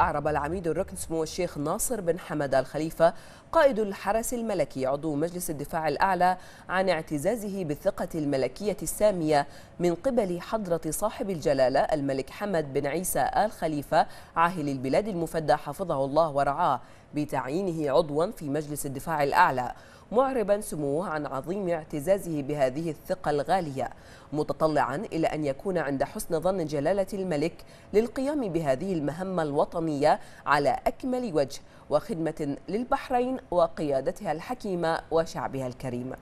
أعرب العميد الركن سمو الشيخ ناصر بن حمد الخليفة قائد الحرس الملكي عضو مجلس الدفاع الأعلى عن اعتزازه بالثقة الملكية السامية من قبل حضرة صاحب الجلالة الملك حمد بن عيسى آل خليفة عاهل البلاد المفدى حفظه الله ورعاه بتعيينه عضوا في مجلس الدفاع الأعلى معربا سموه عن عظيم اعتزازه بهذه الثقة الغالية متطلعا إلى أن يكون عند حسن ظن جلالة الملك للقيام بهذه المهمة الوطنية العالمية على أكمل وجه وخدمة للبحرين وقيادتها الحكيمة وشعبها الكريم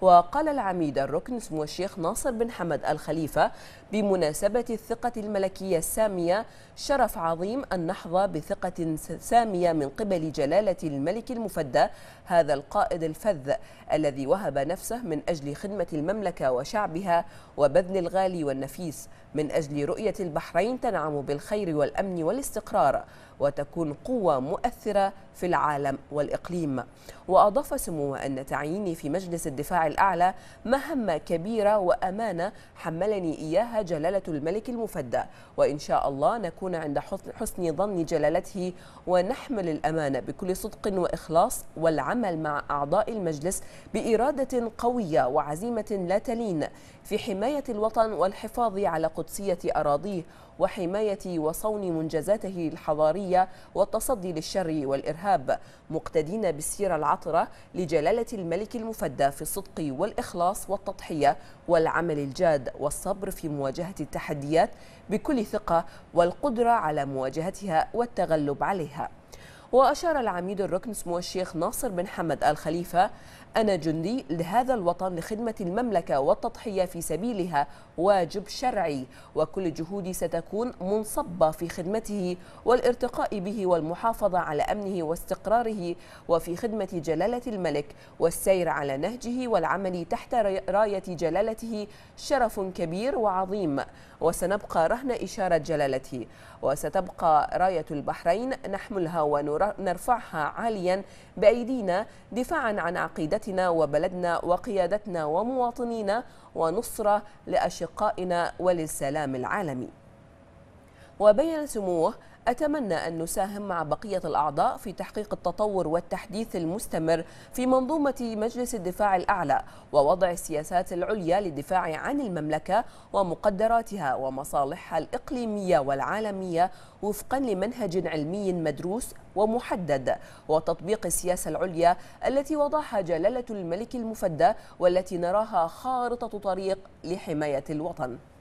وقال العميد الركن سمو الشيخ ناصر بن حمد الخليفة بمناسبة الثقة الملكية السامية شرف عظيم أن نحظى بثقة سامية من قبل جلالة الملك المفدى هذا القائد الفذ الذي وهب نفسه من أجل خدمة المملكة وشعبها وبذل الغالي والنفيس من أجل رؤية البحرين تنعم بالخير والأمن والاستقرار وتكون قوة مؤثرة في العالم والإقليم وأضاف سمو أن تعييني في مجلس الدفاع الأعلى مهمة كبيرة وأمانة حملني إياها جلالة الملك المفدى وإن شاء الله نكون عند حسن ظن جلالته ونحمل الأمانة بكل صدق وإخلاص والعمل مع أعضاء المجلس بإرادة قوية وعزيمة لا تلين في حماية الوطن والحفاظ على قدسية أراضيه وحماية وصون منجزاته الحضارية الحضارية والتصدي للشر والإرهاب مقتدين بالسيرة العطرة لجلالة الملك المفدى في الصدق والإخلاص والتضحية والعمل الجاد والصبر في مواجهة التحديات بكل ثقة والقدرة على مواجهتها والتغلب عليها وأشار العميد الركن سمو الشيخ ناصر بن حمد الخليفة أنا جندي لهذا الوطن لخدمة المملكة والتضحية في سبيلها واجب شرعي وكل جهودي ستكون منصبة في خدمته والارتقاء به والمحافظة على أمنه واستقراره وفي خدمة جلالة الملك والسير على نهجه والعمل تحت راية جلالته شرف كبير وعظيم وسنبقى رهن إشارة جلالته وستبقى راية البحرين نحملها ونرى نرفعها عاليا بأيدينا دفاعا عن عقيدتنا وبلدنا وقيادتنا ومواطنينا ونصرة لأشقائنا وللسلام العالمي وبين سموه أتمنى أن نساهم مع بقية الأعضاء في تحقيق التطور والتحديث المستمر في منظومة مجلس الدفاع الأعلى ووضع السياسات العليا للدفاع عن المملكة ومقدراتها ومصالحها الإقليمية والعالمية وفقا لمنهج علمي مدروس ومحدد وتطبيق السياسة العليا التي وضعها جلالة الملك المفدى والتي نراها خارطة طريق لحماية الوطن